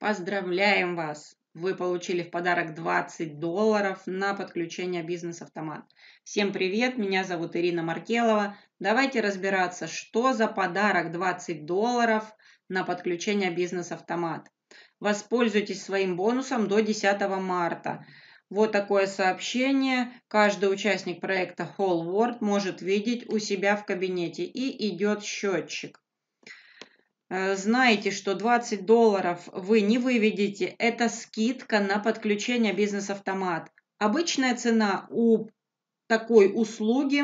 Поздравляем вас! Вы получили в подарок 20 долларов на подключение бизнес-автомат. Всем привет, меня зовут Ирина Маркелова. Давайте разбираться, что за подарок 20 долларов на подключение бизнес-автомат. Воспользуйтесь своим бонусом до 10 марта. Вот такое сообщение каждый участник проекта Whole World может видеть у себя в кабинете и идет счетчик. Э, знаете, что 20 долларов вы не выведете, это скидка на подключение бизнес-автомат. Обычная цена у такой услуги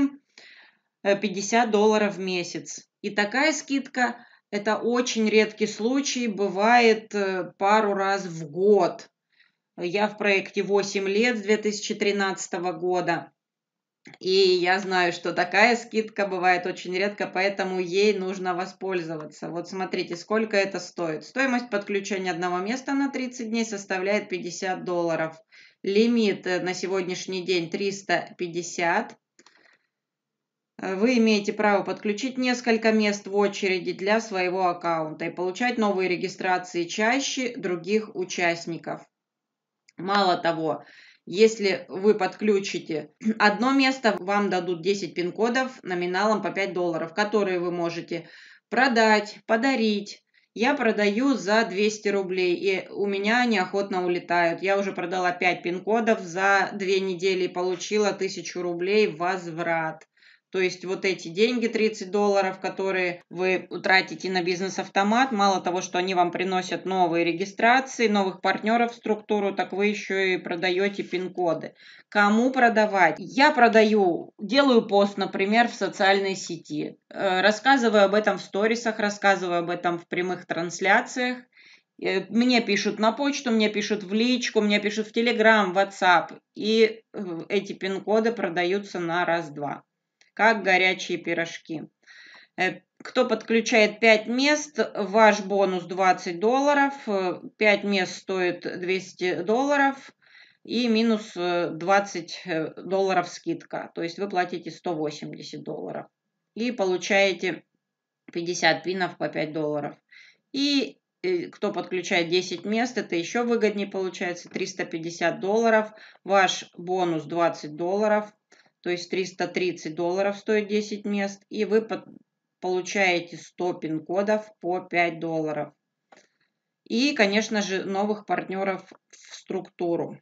50 э, долларов в месяц. И такая скидка – это очень редкий случай, бывает э, пару раз в год. Я в проекте 8 лет с 2013 года. И я знаю, что такая скидка бывает очень редко, поэтому ей нужно воспользоваться. Вот смотрите, сколько это стоит. Стоимость подключения одного места на 30 дней составляет 50 долларов. Лимит э, на сегодняшний день 350. Вы имеете право подключить несколько мест в очереди для своего аккаунта и получать новые регистрации чаще других участников. Мало того, если вы подключите одно место, вам дадут 10 пин-кодов номиналом по 5 долларов, которые вы можете продать, подарить. Я продаю за 200 рублей, и у меня неохотно улетают. Я уже продала 5 пин-кодов за 2 недели и получила 1000 рублей возврат. То есть вот эти деньги, 30 долларов, которые вы утратите на бизнес-автомат, мало того, что они вам приносят новые регистрации, новых партнеров в структуру, так вы еще и продаете пин-коды. Кому продавать? Я продаю, делаю пост, например, в социальной сети, э, рассказываю об этом в сторисах, рассказываю об этом в прямых трансляциях, э, мне пишут на почту, мне пишут в личку, мне пишут в Телеграм, WhatsApp. И э, эти пин-коды продаются на раз-два как горячие пирожки. Э, кто подключает 5 мест, ваш бонус 20 долларов, 5 э, мест стоит 200 долларов и минус 20 э, долларов скидка. То есть вы платите 180 долларов и получаете 50 пинов по 5 долларов. И кто подключает 10 мест, это еще выгоднее получается, 350 долларов, ваш бонус 20 долларов – то есть 330 долларов стоит 10 мест, и вы получаете 100 пин-кодов по 5 долларов. И, конечно же, новых партнеров в структуру.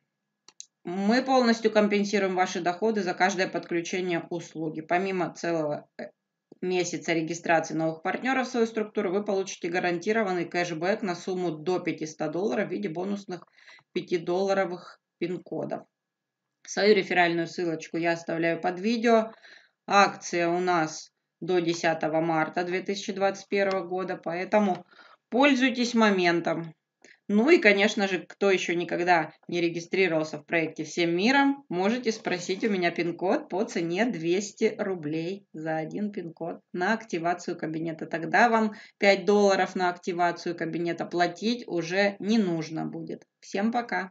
Мы полностью компенсируем ваши доходы за каждое подключение к услуге. Помимо целого э, месяца регистрации новых партнеров в свою структуру, вы получите гарантированный кэшбэк на сумму до 500 долларов в виде бонусных 5-долларовых пин-кодов. Свою реферальную ссылочку я оставляю под видео. Акция у нас до 10 марта 2021 года, поэтому пользуйтесь моментом. Ну и, конечно же, кто еще никогда не регистрировался в проекте «Всем миром», можете спросить у меня пин-код по цене 200 рублей за один пин-код на активацию кабинета. Тогда вам 5 долларов на активацию кабинета платить уже не нужно будет. Всем пока!